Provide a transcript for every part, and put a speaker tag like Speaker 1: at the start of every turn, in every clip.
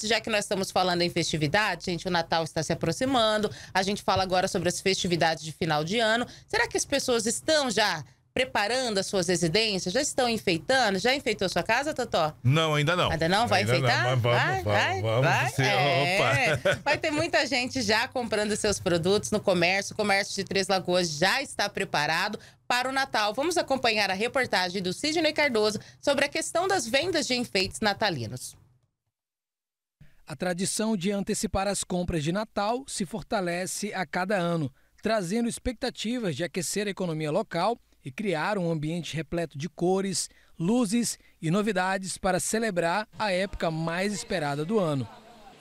Speaker 1: Já que nós estamos falando em festividade, gente, o Natal está se aproximando, a gente fala agora sobre as festividades de final de ano. Será que as pessoas estão já preparando as suas residências? Já estão enfeitando? Já enfeitou sua casa, Totó? Não, ainda não. Ainda não? Vai ainda enfeitar? Não, vamos, vai, vamos, vai, vamos, vai. Sim, é. Vai ter muita gente já comprando seus produtos no comércio. O comércio de Três Lagoas já está preparado para o Natal. Vamos acompanhar a reportagem do Sidney Cardoso sobre a questão das vendas de enfeites natalinos.
Speaker 2: A tradição de antecipar as compras de Natal se fortalece a cada ano, trazendo expectativas de aquecer a economia local e criar um ambiente repleto de cores, luzes e novidades para celebrar a época mais esperada do ano.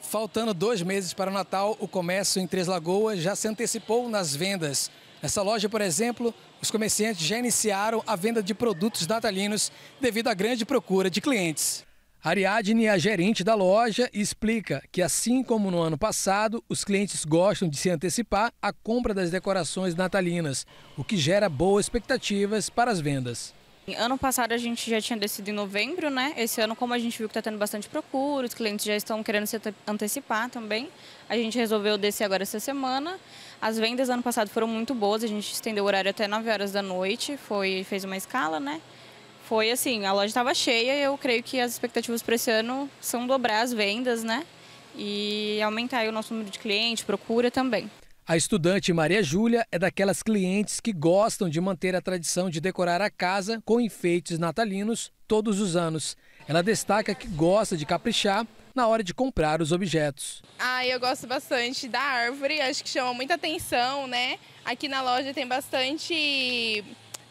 Speaker 2: Faltando dois meses para o Natal, o comércio em Três Lagoas já se antecipou nas vendas. Nessa loja, por exemplo, os comerciantes já iniciaram a venda de produtos natalinos devido à grande procura de clientes. Ariadne, é a gerente da loja, explica que, assim como no ano passado, os clientes gostam de se antecipar à compra das decorações natalinas, o que gera boas expectativas para as vendas.
Speaker 3: Ano passado a gente já tinha decidido em novembro, né? Esse ano, como a gente viu que está tendo bastante procura, os clientes já estão querendo se antecipar também, a gente resolveu descer agora essa semana. As vendas ano passado foram muito boas, a gente estendeu o horário até 9 horas da noite, foi, fez uma escala, né? foi assim, a loja estava cheia eu creio que as expectativas para esse ano são dobrar as vendas, né? E aumentar o nosso número de clientes, procura também.
Speaker 2: A estudante Maria Júlia é daquelas clientes que gostam de manter a tradição de decorar a casa com enfeites natalinos todos os anos. Ela destaca que gosta de caprichar na hora de comprar os objetos.
Speaker 4: Ah, eu gosto bastante da árvore, acho que chama muita atenção, né? Aqui na loja tem bastante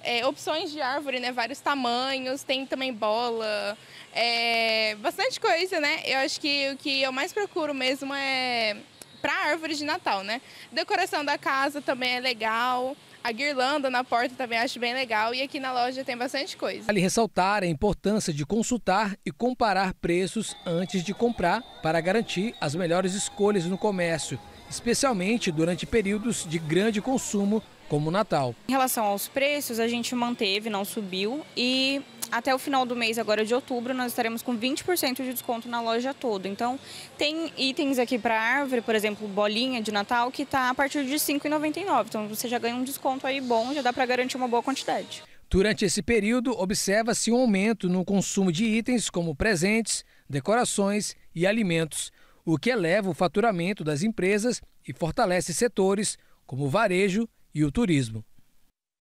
Speaker 4: é, opções de árvore, né? Vários tamanhos, tem também bola, é, bastante coisa, né? Eu acho que o que eu mais procuro mesmo é para árvore de Natal, né? decoração da casa também é legal. A guirlanda na porta também acho bem legal e aqui na loja tem bastante coisa.
Speaker 2: Vale ressaltar a importância de consultar e comparar preços antes de comprar para garantir as melhores escolhas no comércio especialmente durante períodos de grande consumo, como o Natal. Em
Speaker 3: relação aos preços, a gente manteve, não subiu e até o final do mês agora de outubro nós estaremos com 20% de desconto na loja toda. Então tem itens aqui para árvore, por exemplo, bolinha de Natal que está a partir de R$ 5,99. Então você já ganha um desconto aí bom, já dá para garantir uma boa quantidade.
Speaker 2: Durante esse período, observa-se um aumento no consumo de itens como presentes, decorações e alimentos o que eleva o faturamento das empresas e fortalece setores como o varejo e o turismo.